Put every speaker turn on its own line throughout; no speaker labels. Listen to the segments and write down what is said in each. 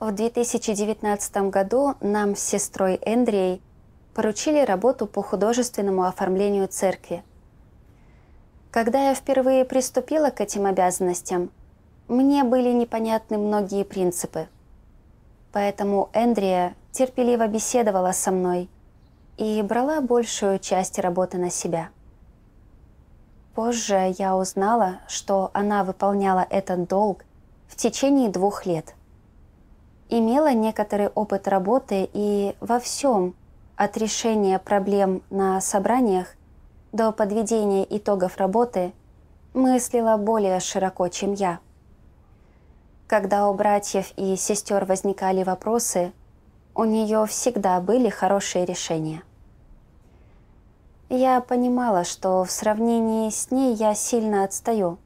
В 2019 году нам с сестрой Эндрей поручили работу по художественному оформлению церкви. Когда я впервые приступила к этим обязанностям, мне были непонятны многие принципы. Поэтому Эндрия терпеливо беседовала со мной и брала большую часть работы на себя. Позже я узнала, что она выполняла этот долг в течение двух лет – имела некоторый опыт работы и во всем, от решения проблем на собраниях до подведения итогов работы, мыслила более широко, чем я. Когда у братьев и сестер возникали вопросы, у нее всегда были хорошие решения. Я понимала, что в сравнении с ней я сильно отстаю.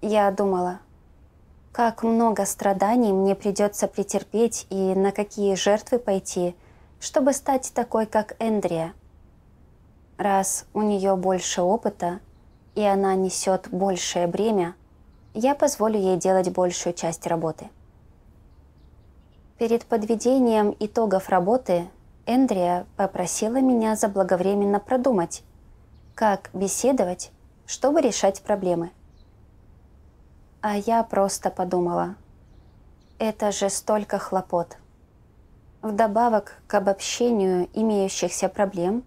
Я думала – как много страданий мне придется претерпеть и на какие жертвы пойти, чтобы стать такой, как Эндрия. Раз у нее больше опыта, и она несет большее бремя, я позволю ей делать большую часть работы. Перед подведением итогов работы Эндрия попросила меня заблаговременно продумать, как беседовать, чтобы решать проблемы – а я просто подумала, это же столько хлопот. Вдобавок к обобщению имеющихся проблем,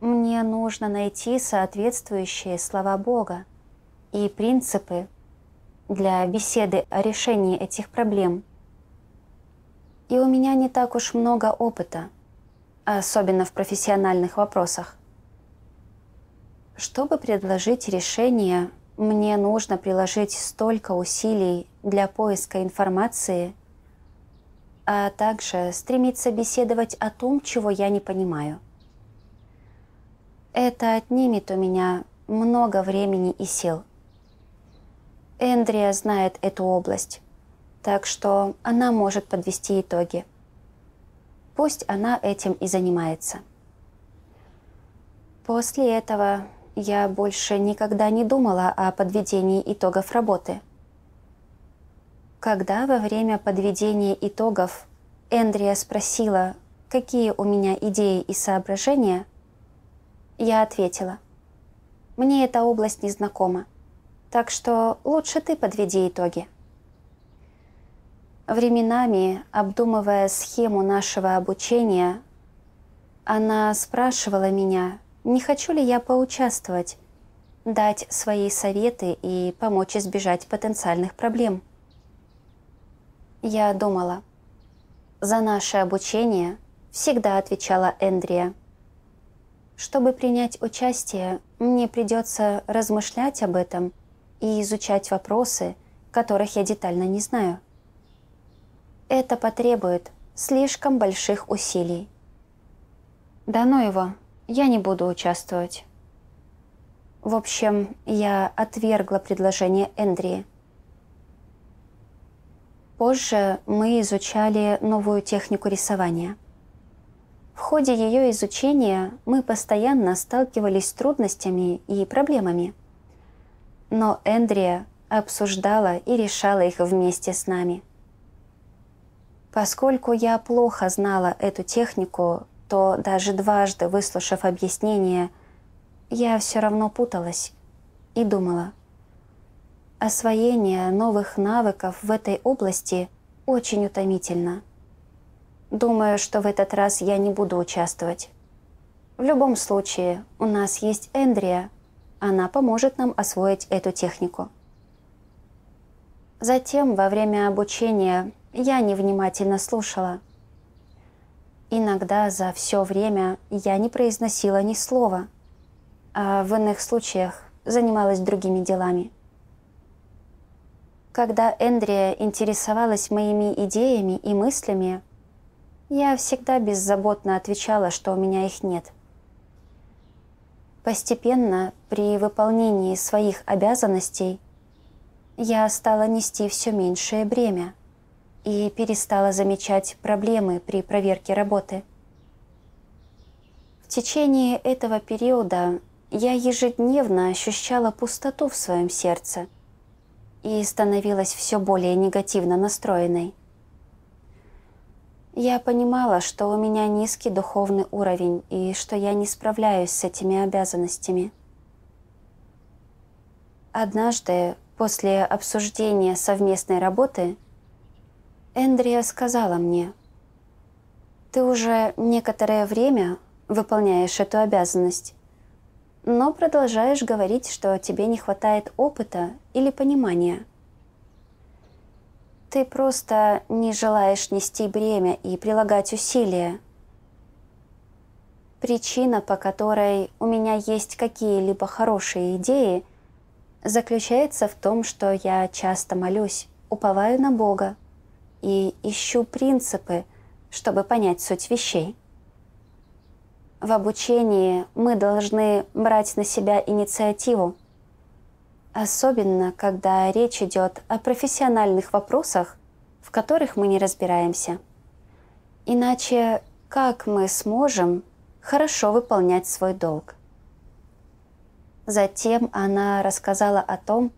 мне нужно найти соответствующие слова Бога и принципы для беседы о решении этих проблем. И у меня не так уж много опыта, особенно в профессиональных вопросах. Чтобы предложить решение мне нужно приложить столько усилий для поиска информации, а также стремиться беседовать о том, чего я не понимаю. Это отнимет у меня много времени и сил. Эндрия знает эту область, так что она может подвести итоги. Пусть она этим и занимается. После этого я больше никогда не думала о подведении итогов работы. Когда во время подведения итогов Эндрия спросила, какие у меня идеи и соображения, я ответила, «Мне эта область незнакома, так что лучше ты подведи итоги». Временами, обдумывая схему нашего обучения, она спрашивала меня, не хочу ли я поучаствовать, дать свои советы и помочь избежать потенциальных проблем. Я думала. За наше обучение всегда отвечала Эндрия. Чтобы принять участие, мне придется размышлять об этом и изучать вопросы, которых я детально не знаю. Это потребует слишком больших усилий. Да ну его, я не буду участвовать. В общем, я отвергла предложение Эндрии. Позже мы изучали новую технику рисования. В ходе ее изучения мы постоянно сталкивались с трудностями и проблемами. Но Эндрия обсуждала и решала их вместе с нами. Поскольку я плохо знала эту технику, что даже дважды выслушав объяснение, я все равно путалась и думала. Освоение новых навыков в этой области очень утомительно. Думаю, что в этот раз я не буду участвовать. В любом случае, у нас есть Эндрия. Она поможет нам освоить эту технику. Затем, во время обучения, я невнимательно слушала – Иногда за все время я не произносила ни слова, а в иных случаях занималась другими делами. Когда Эндрия интересовалась моими идеями и мыслями, я всегда беззаботно отвечала, что у меня их нет. Постепенно, при выполнении своих обязанностей, я стала нести все меньшее бремя – и перестала замечать проблемы при проверке работы. В течение этого периода я ежедневно ощущала пустоту в своем сердце и становилась все более негативно настроенной. Я понимала, что у меня низкий духовный уровень и что я не справляюсь с этими обязанностями. Однажды, после обсуждения совместной работы, Эндрия сказала мне, ты уже некоторое время выполняешь эту обязанность, но продолжаешь говорить, что тебе не хватает опыта или понимания. Ты просто не желаешь нести бремя и прилагать усилия. Причина, по которой у меня есть какие-либо хорошие идеи, заключается в том, что я часто молюсь, уповаю на Бога, и ищу принципы, чтобы понять суть вещей. В обучении мы должны брать на себя инициативу, особенно когда речь идет о профессиональных вопросах, в которых мы не разбираемся. Иначе как мы сможем хорошо выполнять свой долг? Затем она рассказала о том,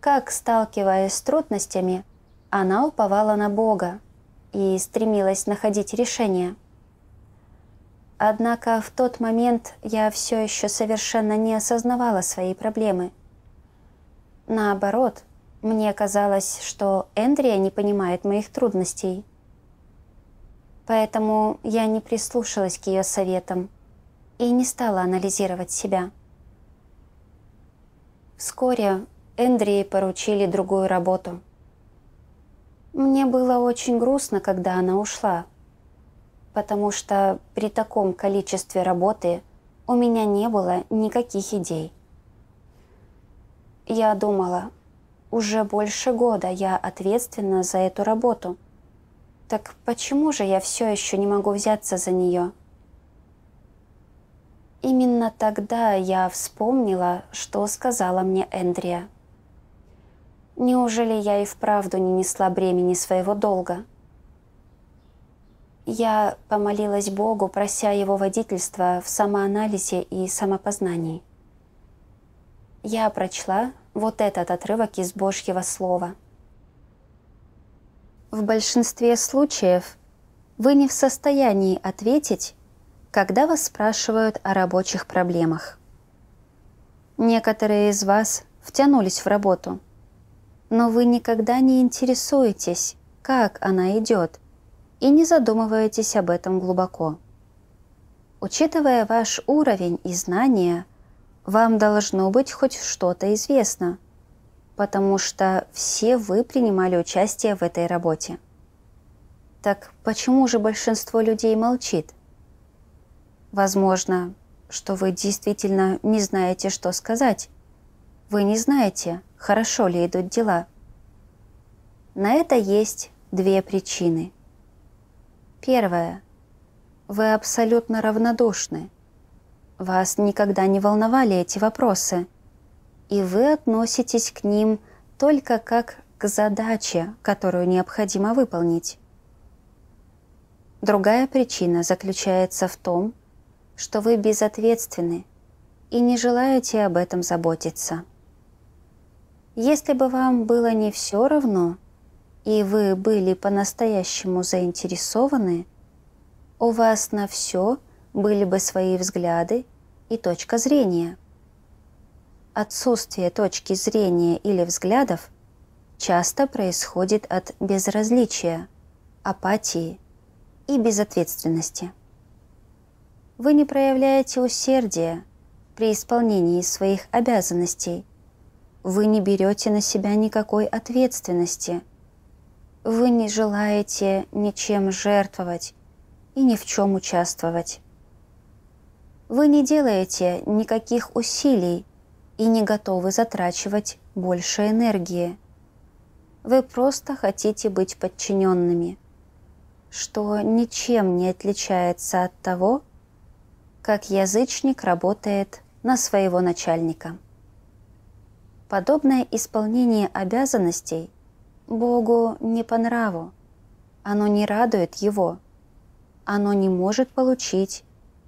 как, сталкиваясь с трудностями, она уповала на Бога и стремилась находить решение. Однако в тот момент я все еще совершенно не осознавала своей проблемы. Наоборот, мне казалось, что Эндрия не понимает моих трудностей. Поэтому я не прислушалась к ее советам и не стала анализировать себя. Вскоре Эндрии поручили другую работу – мне было очень грустно, когда она ушла, потому что при таком количестве работы у меня не было никаких идей. Я думала, уже больше года я ответственна за эту работу. Так почему же я все еще не могу взяться за нее? Именно тогда я вспомнила, что сказала мне Эндрия. Неужели я и вправду не несла бремени своего долга? Я помолилась Богу, прося Его водительства в самоанализе и самопознании. Я прочла вот этот отрывок из Божьего Слова. В большинстве случаев вы не в состоянии ответить, когда вас спрашивают о рабочих проблемах. Некоторые из вас втянулись в работу – но вы никогда не интересуетесь, как она идет, и не задумываетесь об этом глубоко. Учитывая ваш уровень и знания, вам должно быть хоть что-то известно, потому что все вы принимали участие в этой работе. Так почему же большинство людей молчит? Возможно, что вы действительно не знаете, что сказать. Вы не знаете – хорошо ли идут дела. На это есть две причины. Первое. Вы абсолютно равнодушны. Вас никогда не волновали эти вопросы, и вы относитесь к ним только как к задаче, которую необходимо выполнить. Другая причина заключается в том, что вы безответственны и не желаете об этом заботиться. Если бы вам было не все равно, и вы были по-настоящему заинтересованы, у вас на все были бы свои взгляды и точка зрения. Отсутствие точки зрения или взглядов часто происходит от безразличия, апатии и безответственности. Вы не проявляете усердия при исполнении своих обязанностей вы не берете на себя никакой ответственности. Вы не желаете ничем жертвовать и ни в чем участвовать. Вы не делаете никаких усилий и не готовы затрачивать больше энергии. Вы просто хотите быть подчиненными, что ничем не отличается от того, как язычник работает на своего начальника. Подобное исполнение обязанностей Богу не по нраву. Оно не радует Его. Оно не может получить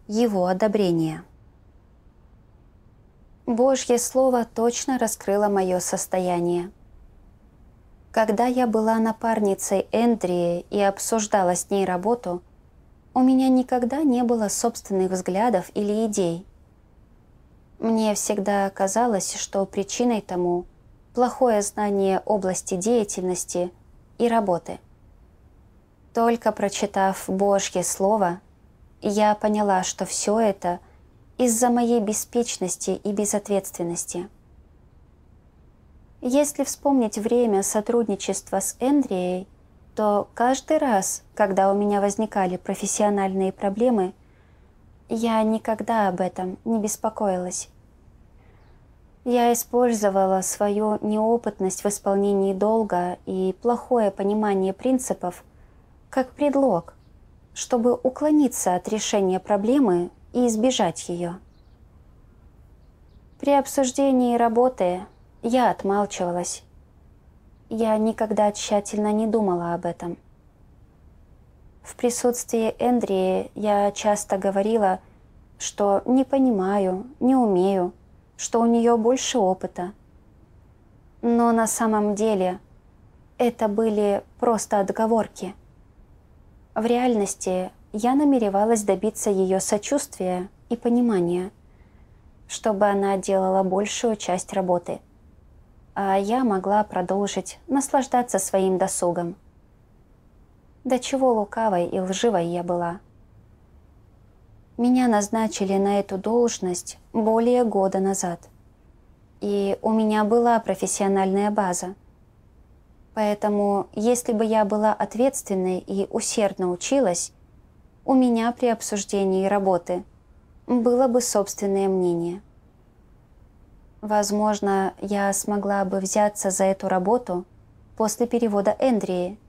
Его одобрение. Божье Слово точно раскрыло мое состояние. Когда я была напарницей Эндрии и обсуждала с ней работу, у меня никогда не было собственных взглядов или идей – мне всегда казалось, что причиной тому плохое знание области деятельности и работы. Только прочитав Божье слово, я поняла, что все это из-за моей беспечности и безответственности. Если вспомнить время сотрудничества с Эндрией, то каждый раз, когда у меня возникали профессиональные проблемы, я никогда об этом не беспокоилась. Я использовала свою неопытность в исполнении долга и плохое понимание принципов как предлог, чтобы уклониться от решения проблемы и избежать ее. При обсуждении работы я отмалчивалась. Я никогда тщательно не думала об этом. В присутствии Эндрии я часто говорила, что не понимаю, не умею, что у нее больше опыта. Но на самом деле это были просто отговорки. В реальности я намеревалась добиться ее сочувствия и понимания, чтобы она делала большую часть работы, а я могла продолжить наслаждаться своим досугом. До чего лукавой и лживой я была. Меня назначили на эту должность более года назад. И у меня была профессиональная база. Поэтому, если бы я была ответственной и усердно училась, у меня при обсуждении работы было бы собственное мнение. Возможно, я смогла бы взяться за эту работу после перевода Эндрии –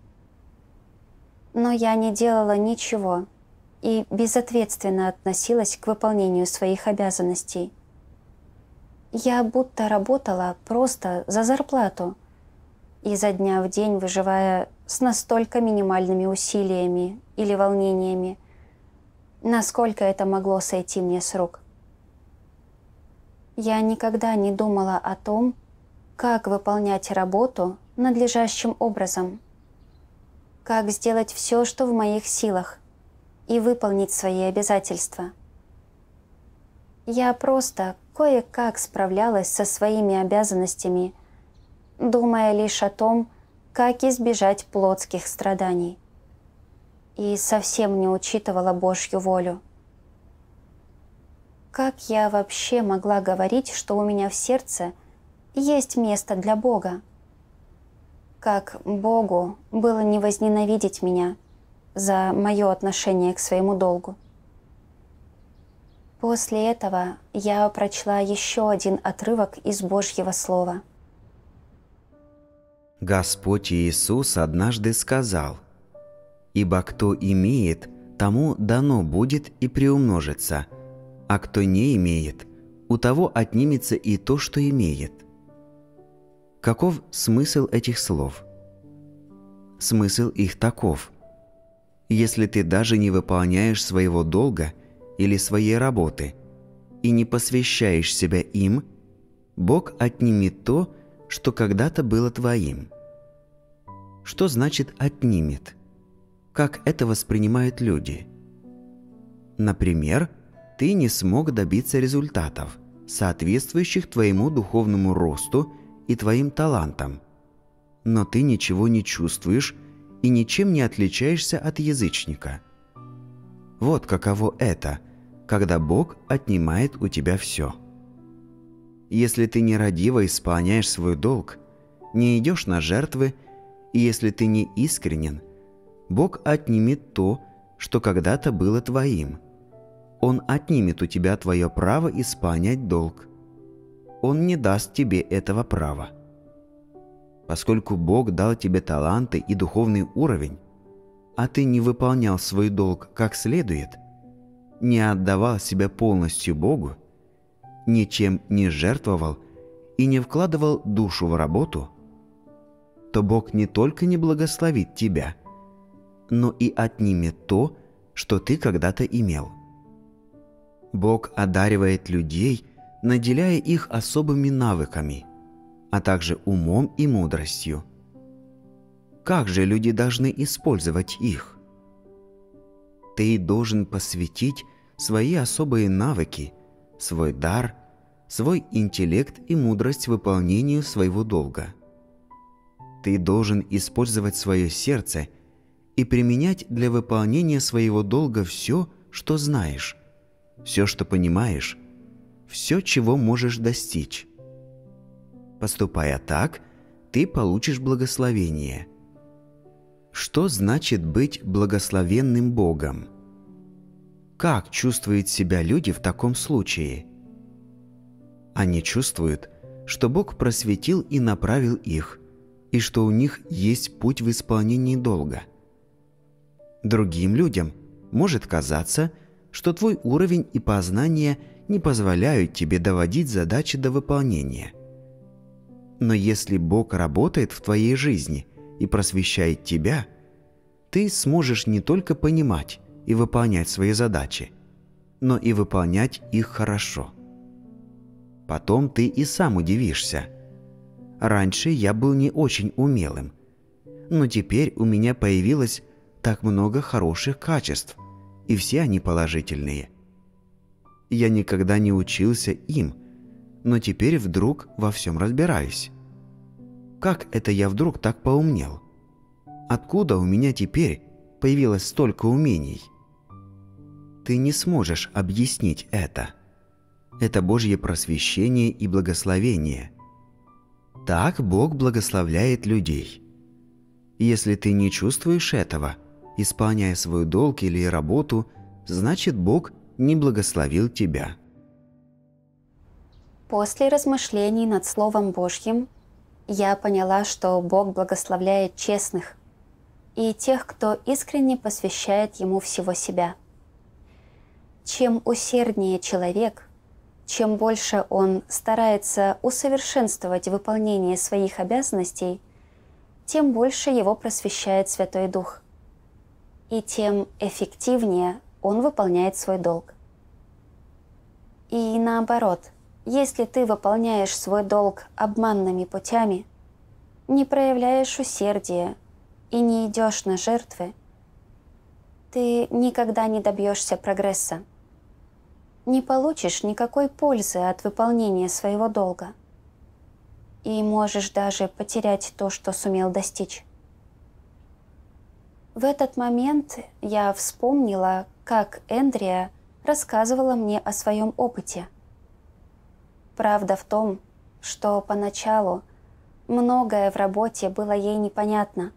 но я не делала ничего и безответственно относилась к выполнению своих обязанностей. Я будто работала просто за зарплату, изо дня в день выживая с настолько минимальными усилиями или волнениями, насколько это могло сойти мне с рук. Я никогда не думала о том, как выполнять работу надлежащим образом – как сделать все, что в моих силах, и выполнить свои обязательства. Я просто кое-как справлялась со своими обязанностями, думая лишь о том, как избежать плотских страданий. И совсем не учитывала Божью волю. Как я вообще могла говорить, что у меня в сердце есть место для Бога? как Богу было не возненавидеть меня за мое отношение к своему долгу. После этого я прочла еще один отрывок из Божьего Слова.
Господь Иисус однажды сказал, «Ибо кто имеет, тому дано будет и приумножится, а кто не имеет, у того отнимется и то, что имеет». Каков смысл этих слов? Смысл их таков. Если ты даже не выполняешь своего долга или своей работы и не посвящаешь себя им, Бог отнимет то, что когда-то было твоим. Что значит «отнимет»? Как это воспринимают люди? Например, ты не смог добиться результатов, соответствующих твоему духовному росту – и твоим талантом, Но ты ничего не чувствуешь и ничем не отличаешься от язычника. Вот каково это, когда Бог отнимает у тебя все. Если ты нерадиво исполняешь свой долг, не идешь на жертвы, и если ты не искренен, Бог отнимет то, что когда-то было твоим. Он отнимет у тебя твое право исполнять долг. Он не даст тебе этого права. Поскольку Бог дал тебе таланты и духовный уровень, а ты не выполнял свой долг как следует, не отдавал себя полностью Богу, ничем не жертвовал и не вкладывал душу в работу, то Бог не только не благословит тебя, но и отнимет то, что ты когда-то имел. Бог одаривает людей – наделяя их особыми навыками, а также умом и мудростью. Как же люди должны использовать их? Ты должен посвятить свои особые навыки, свой дар, свой интеллект и мудрость выполнению своего долга. Ты должен использовать свое сердце и применять для выполнения своего долга все, что знаешь, все, что понимаешь, все, чего можешь достичь. Поступая так, ты получишь благословение. Что значит быть благословенным Богом? Как чувствуют себя люди в таком случае? Они чувствуют, что Бог просветил и направил их, и что у них есть путь в исполнении долга. Другим людям может казаться, что твой уровень и познание – не позволяют тебе доводить задачи до выполнения. Но если Бог работает в твоей жизни и просвещает тебя, ты сможешь не только понимать и выполнять свои задачи, но и выполнять их хорошо. Потом ты и сам удивишься. Раньше я был не очень умелым, но теперь у меня появилось так много хороших качеств, и все они положительные я никогда не учился им, но теперь вдруг во всем разбираюсь. Как это я вдруг так поумнел? Откуда у меня теперь появилось столько умений? Ты не сможешь объяснить это. Это Божье просвещение и благословение. Так Бог благословляет людей. Если ты не чувствуешь этого, исполняя свой долг или работу, значит Бог не благословил тебя.
После размышлений над Словом Божьим я поняла, что Бог благословляет честных и тех, кто искренне посвящает Ему всего себя. Чем усерднее человек, чем больше он старается усовершенствовать выполнение своих обязанностей, тем больше его просвещает Святой Дух. И тем эффективнее он выполняет свой долг. И наоборот, если ты выполняешь свой долг обманными путями, не проявляешь усердия и не идешь на жертвы, ты никогда не добьешься прогресса. Не получишь никакой пользы от выполнения своего долга. И можешь даже потерять то, что сумел достичь. В этот момент я вспомнила, как Эндрия рассказывала мне о своем опыте. Правда в том, что поначалу многое в работе было ей непонятно,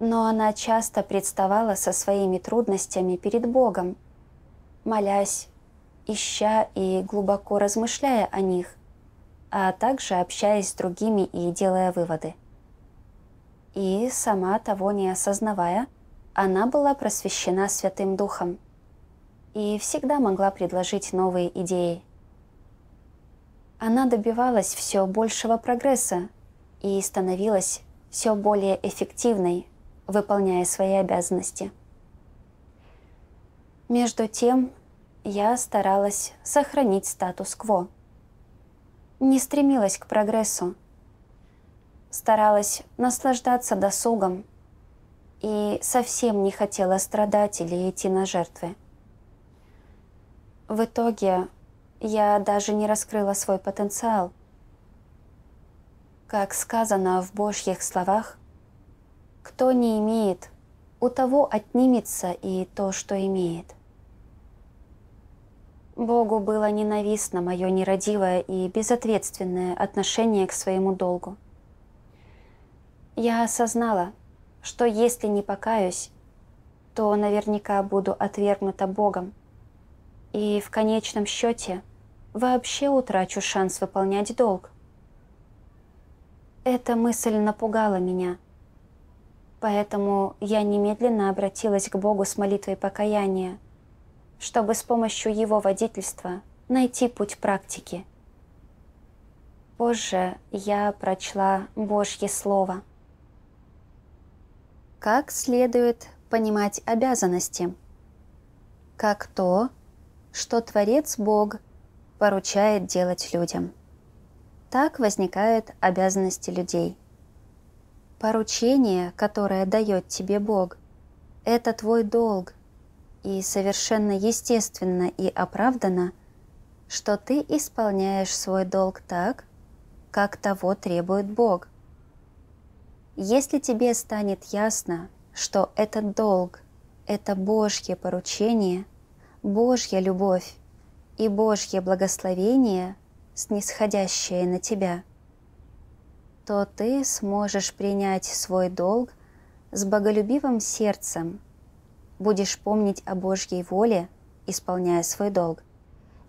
но она часто представала со своими трудностями перед Богом, молясь, ища и глубоко размышляя о них, а также общаясь с другими и делая выводы. И сама того не осознавая – она была просвещена Святым Духом и всегда могла предложить новые идеи. Она добивалась все большего прогресса и становилась все более эффективной, выполняя свои обязанности. Между тем, я старалась сохранить статус-кво. Не стремилась к прогрессу. Старалась наслаждаться досугом, и совсем не хотела страдать или идти на жертвы. В итоге я даже не раскрыла свой потенциал. Как сказано в божьих словах, «Кто не имеет, у того отнимется и то, что имеет». Богу было ненавистно мое нерадивое и безответственное отношение к своему долгу. Я осознала – что если не покаюсь, то наверняка буду отвергнута Богом. И в конечном счете вообще утрачу шанс выполнять долг. Эта мысль напугала меня. Поэтому я немедленно обратилась к Богу с молитвой покаяния, чтобы с помощью Его водительства найти путь практики. Позже я прочла Божье Слово – как следует понимать обязанности? Как то, что Творец Бог поручает делать людям. Так возникают обязанности людей. Поручение, которое дает тебе Бог, это твой долг, и совершенно естественно и оправдано, что ты исполняешь свой долг так, как того требует Бог. Если тебе станет ясно, что это долг, это Божье поручение, Божья любовь и Божье благословение, снисходящее на тебя, то ты сможешь принять свой долг с боголюбивым сердцем, будешь помнить о Божьей воле, исполняя свой долг,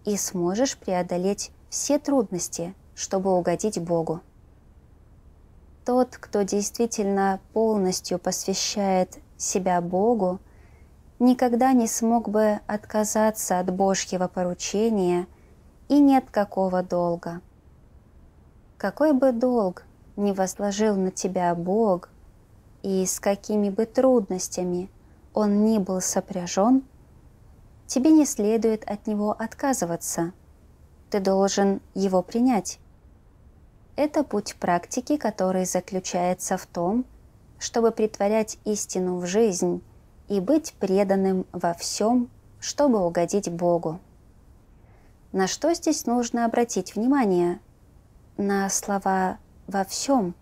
и сможешь преодолеть все трудности, чтобы угодить Богу. Тот, кто действительно полностью посвящает себя Богу, никогда не смог бы отказаться от Божьего поручения и нет какого долга. Какой бы долг не возложил на тебя Бог, и с какими бы трудностями он ни был сопряжен, тебе не следует от него отказываться. Ты должен его принять. Это путь практики, который заключается в том, чтобы притворять истину в жизнь и быть преданным во всем, чтобы угодить Богу. На что здесь нужно обратить внимание? На слова «во всем».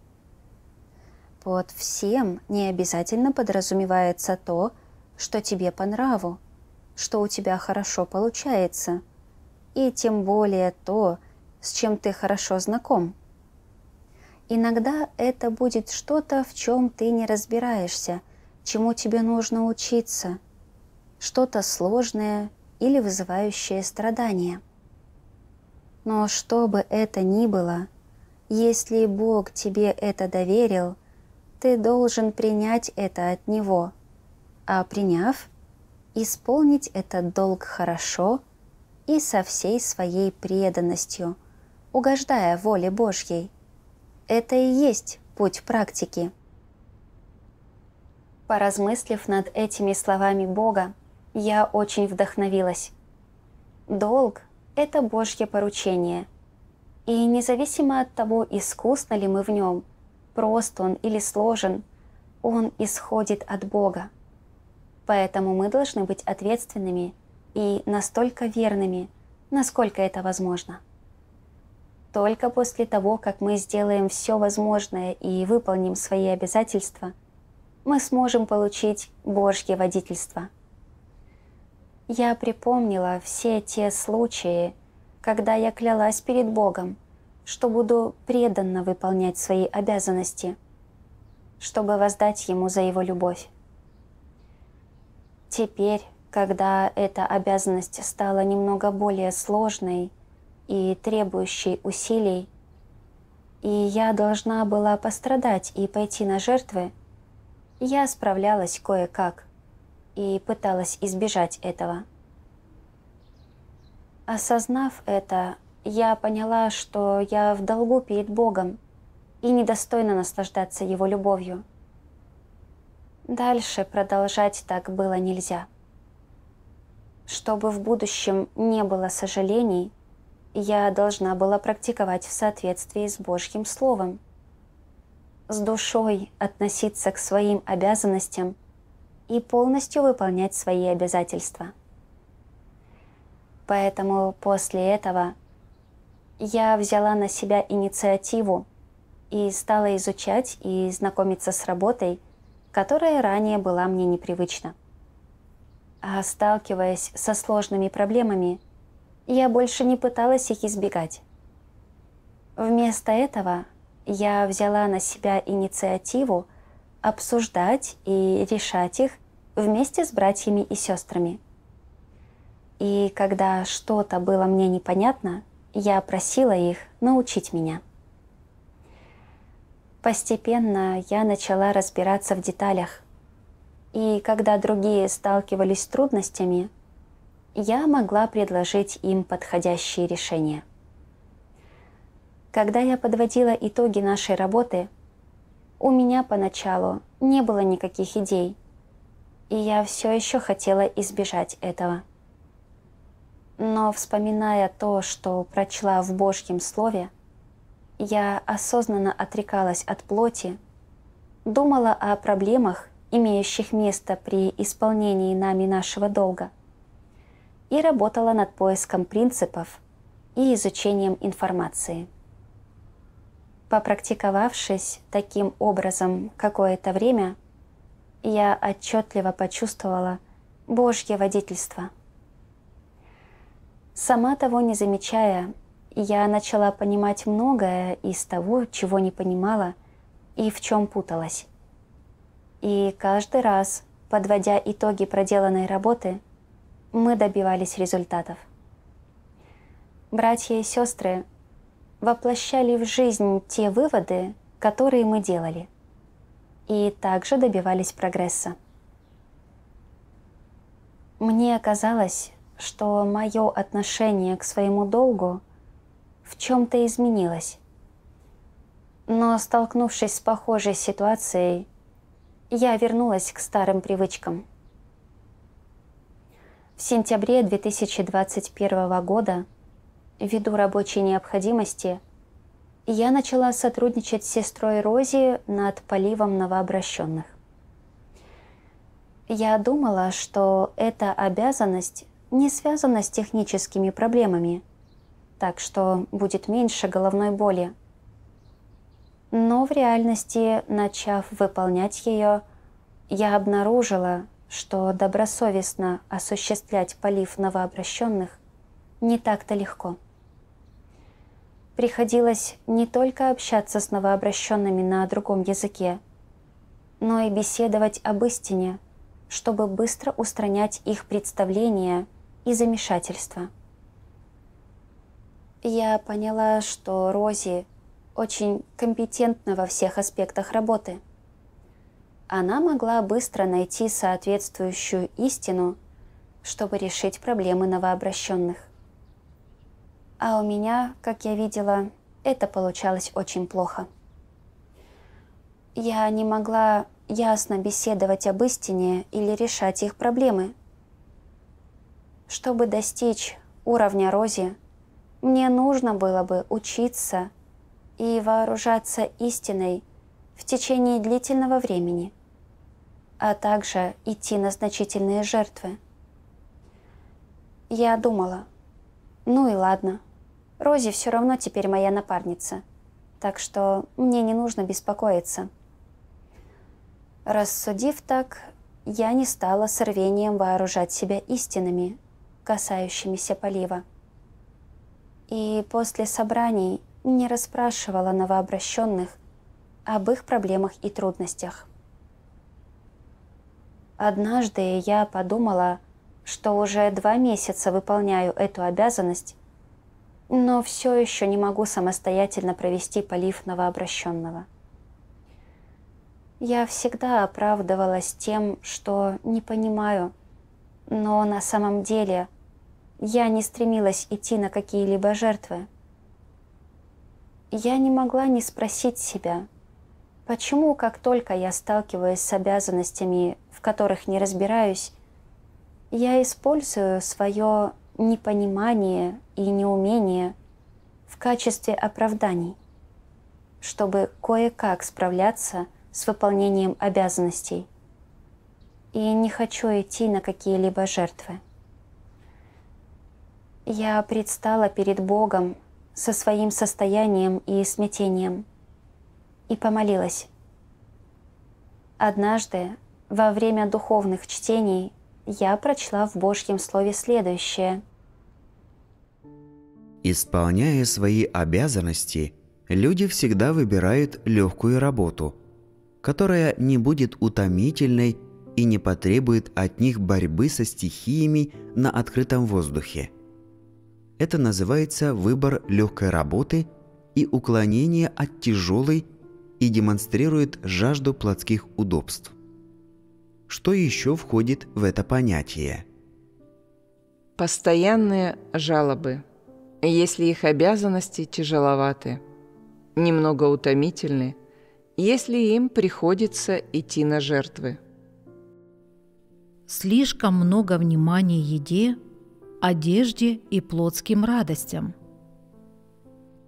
Под «всем» не обязательно подразумевается то, что тебе по нраву, что у тебя хорошо получается, и тем более то, с чем ты хорошо знаком – Иногда это будет что-то, в чем ты не разбираешься, чему тебе нужно учиться, что-то сложное или вызывающее страдания. Но что бы это ни было, если Бог тебе это доверил, ты должен принять это от Него, а приняв, исполнить этот долг хорошо и со всей своей преданностью, угождая воле Божьей – это и есть путь практики. Поразмыслив над этими словами Бога, я очень вдохновилась. Долг – это Божье поручение. И независимо от того, искусно ли мы в нем, прост он или сложен, он исходит от Бога. Поэтому мы должны быть ответственными и настолько верными, насколько это возможно. Только после того, как мы сделаем все возможное и выполним свои обязательства, мы сможем получить божье водительство. Я припомнила все те случаи, когда я клялась перед Богом, что буду преданно выполнять свои обязанности, чтобы воздать Ему за Его любовь. Теперь, когда эта обязанность стала немного более сложной и требующий усилий. И я должна была пострадать и пойти на жертвы. Я справлялась кое-как и пыталась избежать этого. Осознав это, я поняла, что я в долгу перед Богом и недостойна наслаждаться Его любовью. Дальше продолжать так было нельзя. Чтобы в будущем не было сожалений, я должна была практиковать в соответствии с Божьим Словом, с душой относиться к своим обязанностям и полностью выполнять свои обязательства. Поэтому после этого я взяла на себя инициативу и стала изучать и знакомиться с работой, которая ранее была мне непривычна. А сталкиваясь со сложными проблемами – я больше не пыталась их избегать. Вместо этого я взяла на себя инициативу обсуждать и решать их вместе с братьями и сестрами. И когда что-то было мне непонятно, я просила их научить меня. Постепенно я начала разбираться в деталях. И когда другие сталкивались с трудностями – я могла предложить им подходящие решения. Когда я подводила итоги нашей работы, у меня поначалу не было никаких идей, и я все еще хотела избежать этого. Но вспоминая то, что прочла в Божьем Слове, я осознанно отрекалась от плоти, думала о проблемах, имеющих место при исполнении нами нашего долга – и работала над поиском принципов и изучением информации. Попрактиковавшись таким образом какое-то время, я отчетливо почувствовала Божье водительство. Сама того не замечая, я начала понимать многое из того, чего не понимала и в чем путалась. И каждый раз, подводя итоги проделанной работы – мы добивались результатов. Братья и сестры воплощали в жизнь те выводы, которые мы делали, и также добивались прогресса. Мне казалось, что мое отношение к своему долгу в чем-то изменилось. Но столкнувшись с похожей ситуацией, я вернулась к старым привычкам – в сентябре 2021 года, ввиду рабочей необходимости, я начала сотрудничать с сестрой Рози над поливом новообращенных. Я думала, что эта обязанность не связана с техническими проблемами, так что будет меньше головной боли. Но в реальности, начав выполнять ее, я обнаружила, что добросовестно осуществлять полив новообращенных не так-то легко. Приходилось не только общаться с новообращенными на другом языке, но и беседовать об истине, чтобы быстро устранять их представления и замешательства. Я поняла, что Рози очень компетентна во всех аспектах работы – она могла быстро найти соответствующую истину, чтобы решить проблемы новообращенных. А у меня, как я видела, это получалось очень плохо. Я не могла ясно беседовать об истине или решать их проблемы. Чтобы достичь уровня Рози, мне нужно было бы учиться и вооружаться истиной в течение длительного времени – а также идти на значительные жертвы. Я думала, ну и ладно, Рози все равно теперь моя напарница, так что мне не нужно беспокоиться. Рассудив так, я не стала с рвением вооружать себя истинами, касающимися полива. И после собраний не расспрашивала новообращенных об их проблемах и трудностях. Однажды я подумала, что уже два месяца выполняю эту обязанность, но все еще не могу самостоятельно провести полив новообращенного. Я всегда оправдывалась тем, что не понимаю, но на самом деле я не стремилась идти на какие-либо жертвы. Я не могла не спросить себя, почему, как только я сталкиваюсь с обязанностями в которых не разбираюсь, я использую свое непонимание и неумение в качестве оправданий, чтобы кое-как справляться с выполнением обязанностей. И не хочу идти на какие-либо жертвы. Я предстала перед Богом со своим состоянием и смятением и помолилась. Однажды во время духовных чтений я прочла в Божьем Слове следующее.
Исполняя свои обязанности, люди всегда выбирают легкую работу, которая не будет утомительной и не потребует от них борьбы со стихиями на открытом воздухе. Это называется выбор легкой работы и уклонение от тяжелой и демонстрирует жажду плотских удобств что еще входит в это понятие. Постоянные жалобы, если их обязанности тяжеловаты, немного утомительны, если им приходится идти на жертвы.
Слишком много внимания еде, одежде и плотским радостям.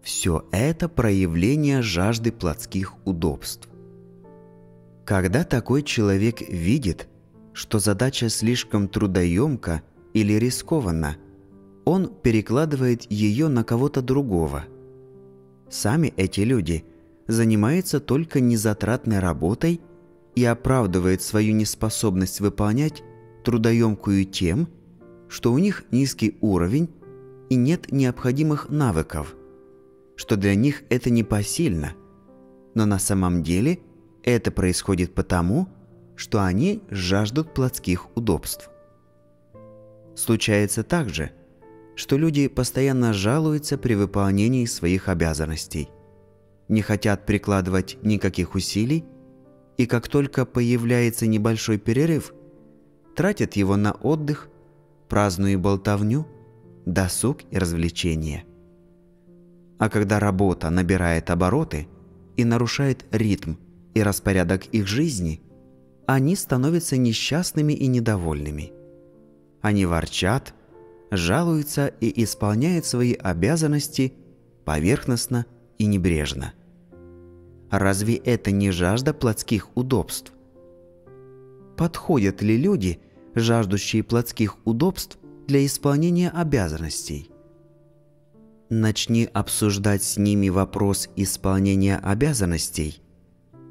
Все это проявление жажды плотских удобств. Когда такой человек видит, что задача слишком трудоемка или рискованна, он перекладывает ее на кого-то другого. Сами эти люди занимаются только незатратной работой и оправдывают свою неспособность выполнять трудоемкую тем, что у них низкий уровень и нет необходимых навыков, что для них это непосильно, но на самом деле – это происходит потому, что они жаждут плотских удобств. Случается также, что люди постоянно жалуются при выполнении своих обязанностей, не хотят прикладывать никаких усилий, и как только появляется небольшой перерыв, тратят его на отдых, праздную болтовню, досуг и развлечения. А когда работа набирает обороты и нарушает ритм – и распорядок их жизни, они становятся несчастными и недовольными. Они ворчат, жалуются и исполняют свои обязанности поверхностно и небрежно. Разве это не жажда плотских удобств? Подходят ли люди, жаждущие плотских удобств, для исполнения обязанностей? Начни обсуждать с ними вопрос исполнения обязанностей,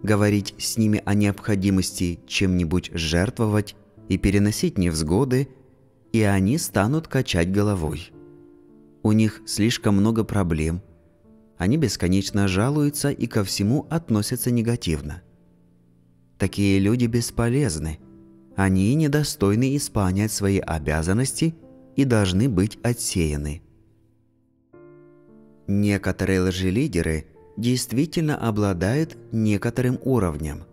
говорить с ними о необходимости чем-нибудь жертвовать и переносить невзгоды, и они станут качать головой. У них слишком много проблем. Они бесконечно жалуются и ко всему относятся негативно. Такие люди бесполезны. Они недостойны исполнять свои обязанности и должны быть отсеяны. Некоторые лжелидеры – действительно обладают некоторым уровнем,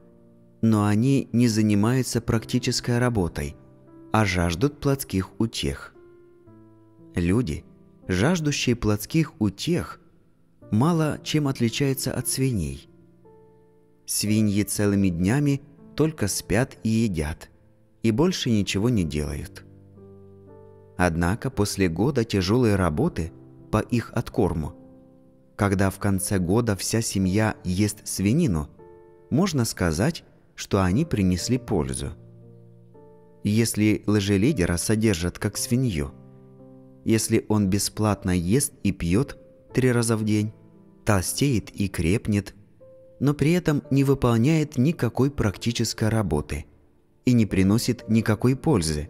но они не занимаются практической работой, а жаждут плотских утех. Люди, жаждущие плотских утех, мало чем отличаются от свиней. Свиньи целыми днями только спят и едят, и больше ничего не делают. Однако после года тяжелой работы по их откорму когда в конце года вся семья ест свинину, можно сказать, что они принесли пользу. Если лжелидера содержат как свинью, если он бесплатно ест и пьет три раза в день, толстеет и крепнет, но при этом не выполняет никакой практической работы и не приносит никакой пользы,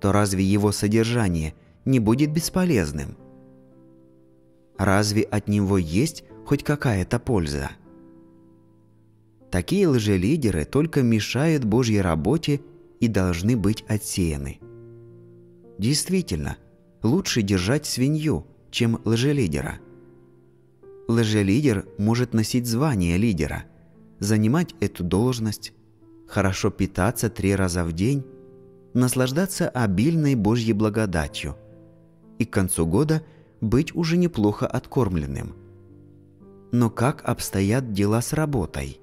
то разве его содержание не будет бесполезным – Разве от него есть хоть какая-то польза? Такие лжелидеры только мешают Божьей работе и должны быть отсеяны. Действительно, лучше держать свинью, чем лжелидера. Лжелидер может носить звание лидера, занимать эту должность, хорошо питаться три раза в день, наслаждаться обильной Божьей благодатью и к концу года – быть уже неплохо откормленным. Но как обстоят дела с работой?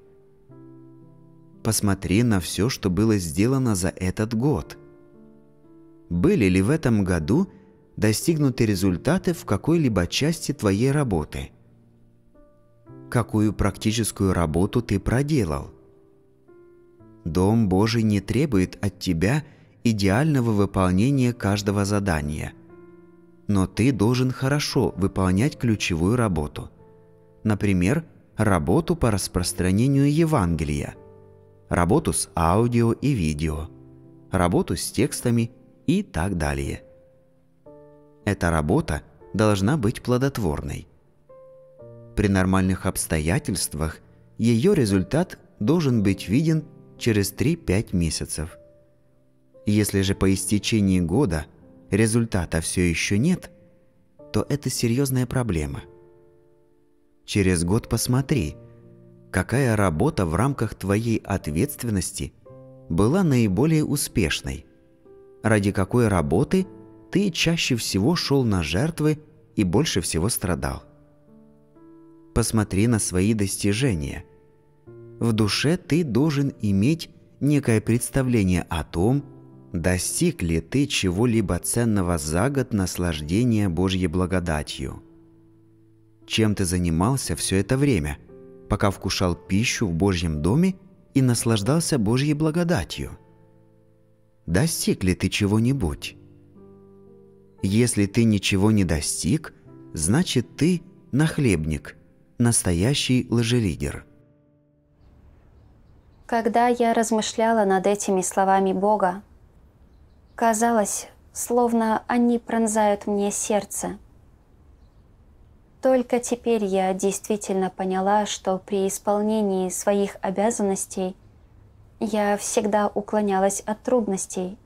Посмотри на все, что было сделано за этот год. Были ли в этом году достигнуты результаты в какой-либо части твоей работы? Какую практическую работу ты проделал? Дом Божий не требует от тебя идеального выполнения каждого задания но ты должен хорошо выполнять ключевую работу. Например, работу по распространению Евангелия, работу с аудио и видео, работу с текстами и так далее. Эта работа должна быть плодотворной. При нормальных обстоятельствах ее результат должен быть виден через 3-5 месяцев. Если же по истечении года – результата все еще нет, то это серьезная проблема. Через год посмотри, какая работа в рамках твоей ответственности была наиболее успешной, ради какой работы ты чаще всего шел на жертвы и больше всего страдал. Посмотри на свои достижения. В душе ты должен иметь некое представление о том, достиг ли ты чего-либо ценного за год наслаждения Божьей благодатью? Чем ты занимался все это время, пока вкушал пищу в Божьем доме и наслаждался Божьей благодатью? Достиг ли ты чего-нибудь? Если ты ничего не достиг, значит ты нахлебник, настоящий лжелидер.
Когда я размышляла над этими словами Бога, Казалось, словно они пронзают мне сердце. Только теперь я действительно поняла, что при исполнении своих обязанностей я всегда уклонялась от трудностей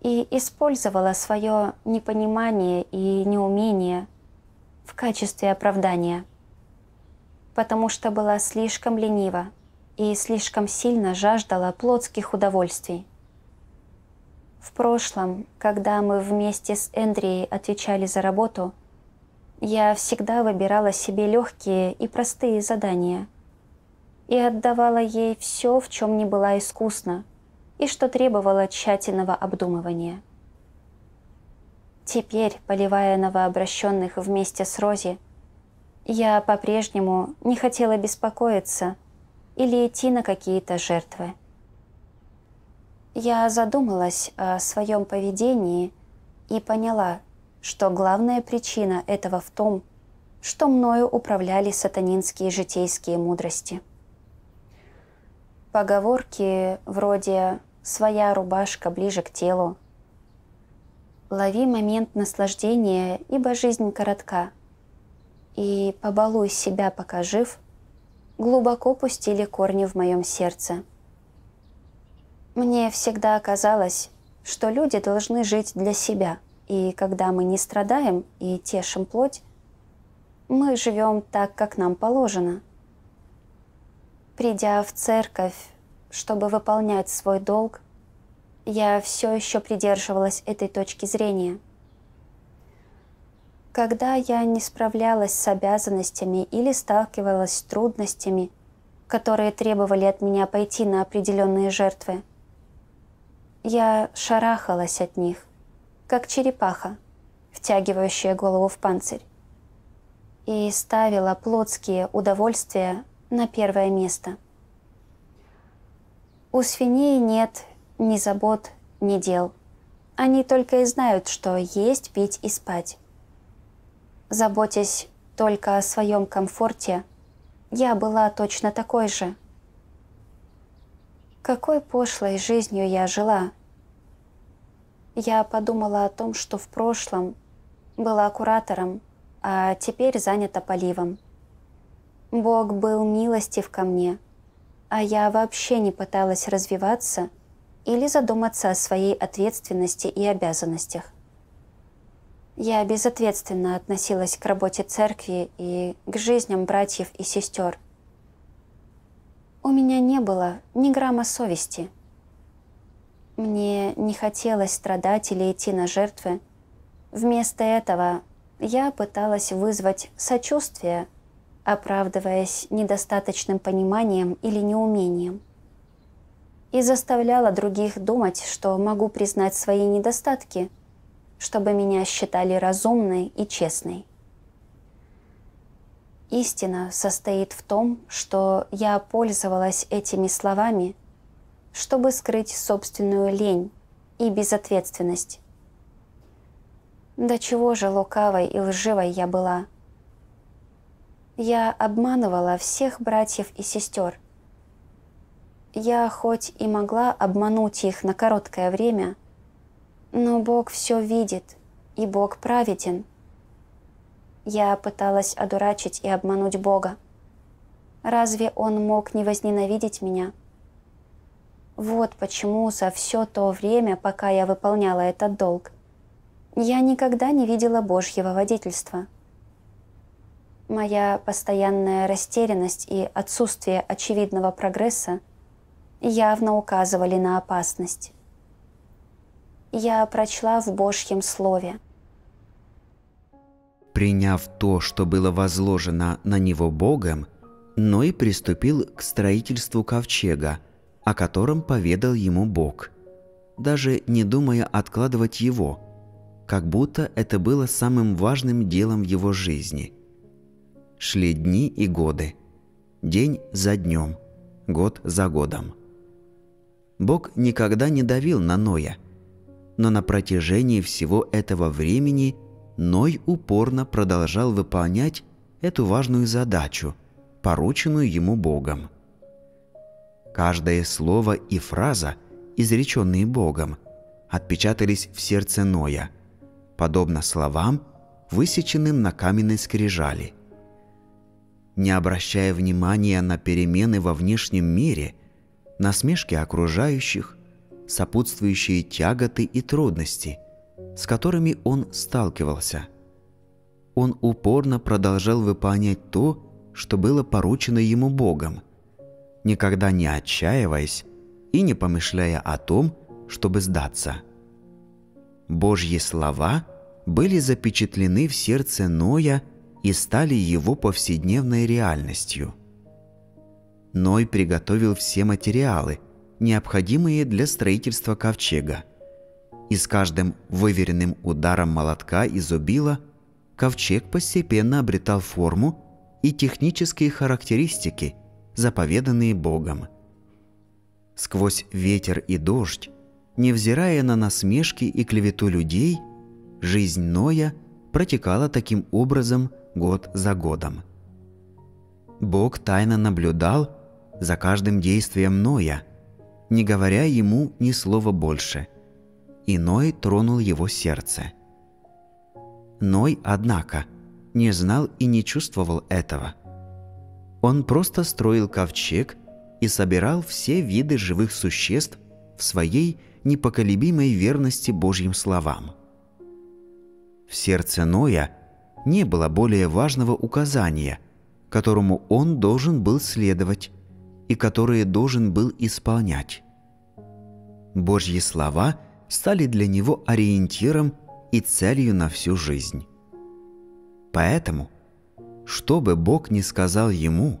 и использовала свое непонимание и неумение в качестве оправдания, потому что была слишком ленива и слишком сильно жаждала плотских удовольствий. В прошлом, когда мы вместе с Эндрией отвечали за работу, я всегда выбирала себе легкие и простые задания и отдавала ей все, в чем не была искусна и что требовало тщательного обдумывания. Теперь, поливая новообращенных вместе с Рози, я по-прежнему не хотела беспокоиться или идти на какие-то жертвы. Я задумалась о своем поведении и поняла, что главная причина этого в том, что мною управляли сатанинские житейские мудрости. Поговорки вроде «своя рубашка ближе к телу», «лови момент наслаждения, ибо жизнь коротка» и «побалуй себя, пока жив» глубоко пустили корни в моем сердце – мне всегда казалось, что люди должны жить для себя. И когда мы не страдаем и тешим плоть, мы живем так, как нам положено. Придя в церковь, чтобы выполнять свой долг, я все еще придерживалась этой точки зрения. Когда я не справлялась с обязанностями или сталкивалась с трудностями, которые требовали от меня пойти на определенные жертвы, я шарахалась от них, как черепаха, втягивающая голову в панцирь, и ставила плотские удовольствия на первое место. У свиней нет ни забот, ни дел. Они только и знают, что есть, пить и спать. Заботясь только о своем комфорте, я была точно такой же – какой пошлой жизнью я жила. Я подумала о том, что в прошлом была куратором, а теперь занята поливом. Бог был милостив ко мне, а я вообще не пыталась развиваться или задуматься о своей ответственности и обязанностях. Я безответственно относилась к работе церкви и к жизням братьев и сестер – у меня не было ни грамма совести. Мне не хотелось страдать или идти на жертвы. Вместо этого я пыталась вызвать сочувствие, оправдываясь недостаточным пониманием или неумением. И заставляла других думать, что могу признать свои недостатки, чтобы меня считали разумной и честной. Истина состоит в том, что я пользовалась этими словами, чтобы скрыть собственную лень и безответственность. До чего же лукавой и лживой я была. Я обманывала всех братьев и сестер. Я хоть и могла обмануть их на короткое время, но Бог все видит, и Бог праведен – я пыталась одурачить и обмануть Бога. Разве он мог не возненавидеть меня? Вот почему за все то время, пока я выполняла этот долг, я никогда не видела Божьего водительства. Моя постоянная растерянность и отсутствие очевидного прогресса явно указывали на опасность. Я прочла в Божьем Слове –
приняв то, что было возложено на него Богом, но и приступил к строительству ковчега, о котором поведал ему Бог, даже не думая откладывать его, как будто это было самым важным делом в его жизни. Шли дни и годы, день за днем, год за годом. Бог никогда не давил на Ноя, но на протяжении всего этого времени – Ной упорно продолжал выполнять эту важную задачу, порученную ему Богом. Каждое слово и фраза, изреченные Богом, отпечатались в сердце Ноя, подобно словам, высеченным на каменной скрижали. Не обращая внимания на перемены во внешнем мире, насмешки окружающих, сопутствующие тяготы и трудности – с которыми он сталкивался. Он упорно продолжал выполнять то, что было поручено ему Богом, никогда не отчаиваясь и не помышляя о том, чтобы сдаться. Божьи слова были запечатлены в сердце Ноя и стали его повседневной реальностью. Ной приготовил все материалы, необходимые для строительства ковчега и с каждым выверенным ударом молотка и зубила ковчег постепенно обретал форму и технические характеристики, заповеданные Богом. Сквозь ветер и дождь, невзирая на насмешки и клевету людей, жизнь Ноя протекала таким образом год за годом. Бог тайно наблюдал за каждым действием Ноя, не говоря ему ни слова больше – и Ной тронул его сердце. Ной, однако, не знал и не чувствовал этого. Он просто строил ковчег и собирал все виды живых существ в своей непоколебимой верности Божьим словам. В сердце Ноя не было более важного указания, которому он должен был следовать и которое должен был исполнять. Божьи слова – стали для него ориентиром и целью на всю жизнь. Поэтому, что бы Бог ни сказал ему,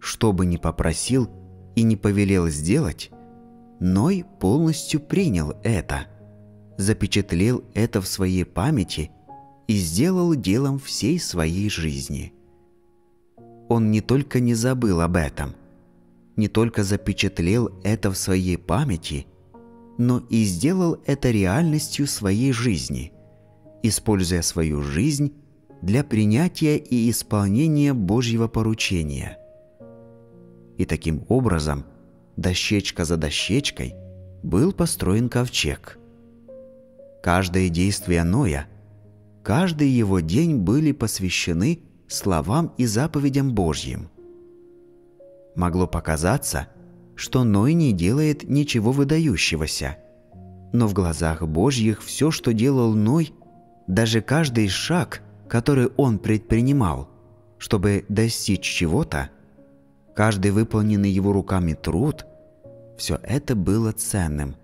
что бы ни попросил и не повелел сделать, Ной полностью принял это, запечатлел это в своей памяти и сделал делом всей своей жизни. Он не только не забыл об этом, не только запечатлел это в своей памяти – но и сделал это реальностью своей жизни, используя свою жизнь для принятия и исполнения Божьего поручения. И таким образом, дощечка за дощечкой, был построен ковчег. Каждое действие Ноя, каждый его день были посвящены словам и заповедям Божьим. Могло показаться – что Ной не делает ничего выдающегося. Но в глазах Божьих все, что делал Ной, даже каждый шаг, который он предпринимал, чтобы достичь чего-то, каждый выполненный его руками труд, все это было ценным,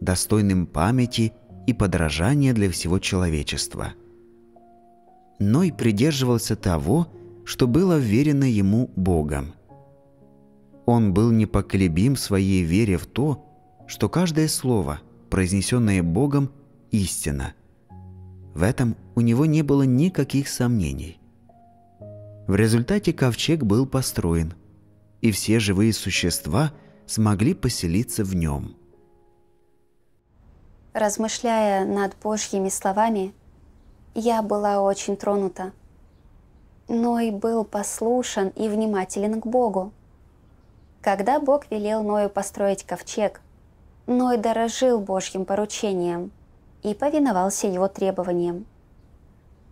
достойным памяти и подражания для всего человечества. Ной придерживался того, что было верено ему Богом – он был непоколебим в своей вере в то, что каждое слово, произнесенное Богом, истина. В этом у него не было никаких сомнений. В результате ковчег был построен, и все живые существа смогли поселиться в нем.
Размышляя над Божьими словами, я была очень тронута, но и был послушен и внимателен к Богу. Когда Бог велел Ною построить ковчег, Ной дорожил Божьим поручением и повиновался его требованиям.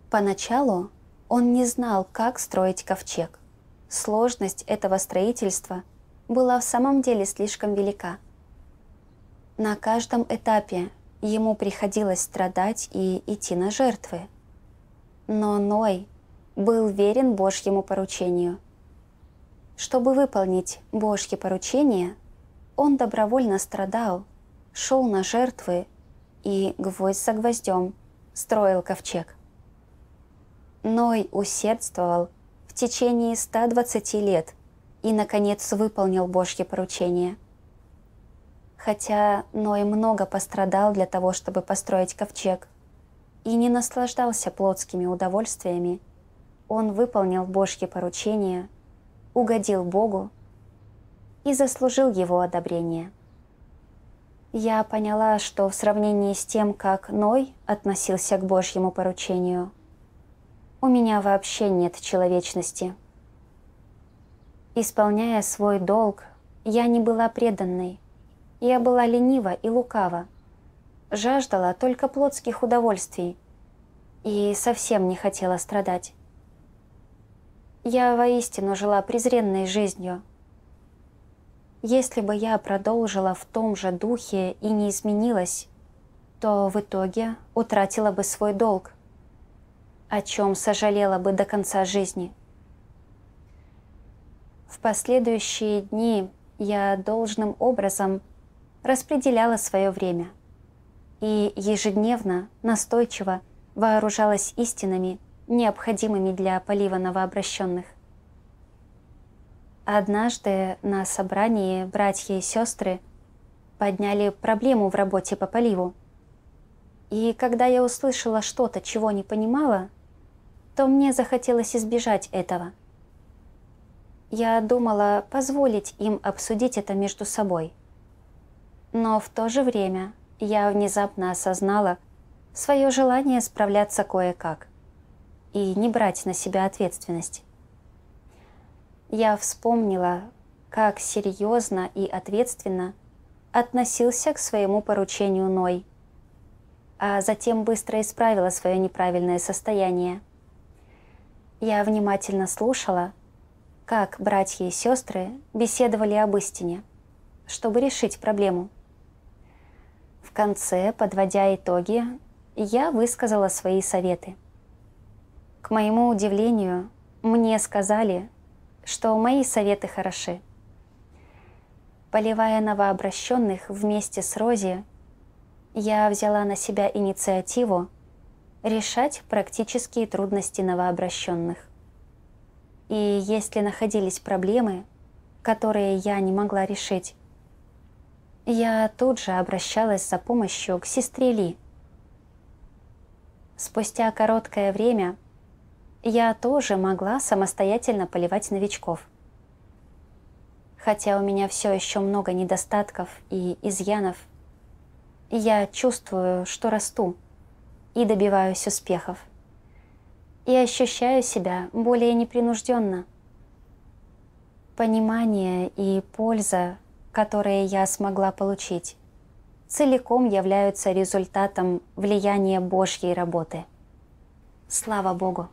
Поначалу он не знал, как строить ковчег. Сложность этого строительства была в самом деле слишком велика. На каждом этапе ему приходилось страдать и идти на жертвы. Но Ной был верен Божьему поручению – чтобы выполнить Божьи поручения, он добровольно страдал, шел на жертвы и гвоздь за гвоздем строил ковчег. Ной усердствовал в течение 120 лет и, наконец, выполнил Божьи поручения. Хотя Ной много пострадал для того, чтобы построить ковчег, и не наслаждался плотскими удовольствиями, он выполнил Божьи поручения угодил Богу и заслужил его одобрение. Я поняла, что в сравнении с тем, как Ной относился к Божьему поручению, у меня вообще нет человечности. Исполняя свой долг, я не была преданной. Я была ленива и лукава. Жаждала только плотских удовольствий и совсем не хотела страдать. Я воистину жила презренной жизнью. Если бы я продолжила в том же духе и не изменилась, то в итоге утратила бы свой долг, о чем сожалела бы до конца жизни. В последующие дни я должным образом распределяла свое время и ежедневно, настойчиво вооружалась истинами – необходимыми для полива новообращенных. Однажды на собрании братья и сестры подняли проблему в работе по поливу. И когда я услышала что-то, чего не понимала, то мне захотелось избежать этого. Я думала позволить им обсудить это между собой. Но в то же время я внезапно осознала свое желание справляться кое-как и не брать на себя ответственность. Я вспомнила, как серьезно и ответственно относился к своему поручению Ной, а затем быстро исправила свое неправильное состояние. Я внимательно слушала, как братья и сестры беседовали об истине, чтобы решить проблему. В конце, подводя итоги, я высказала свои советы – к моему удивлению, мне сказали, что мои советы хороши. Поливая новообращенных вместе с Рози, я взяла на себя инициативу решать практические трудности новообращенных. И если находились проблемы, которые я не могла решить, я тут же обращалась за помощью к сестре Ли. Спустя короткое время – я тоже могла самостоятельно поливать новичков. Хотя у меня все еще много недостатков и изъянов, я чувствую, что расту и добиваюсь успехов. И ощущаю себя более непринужденно. Понимание и польза, которые я смогла получить, целиком являются результатом влияния Божьей работы. Слава Богу!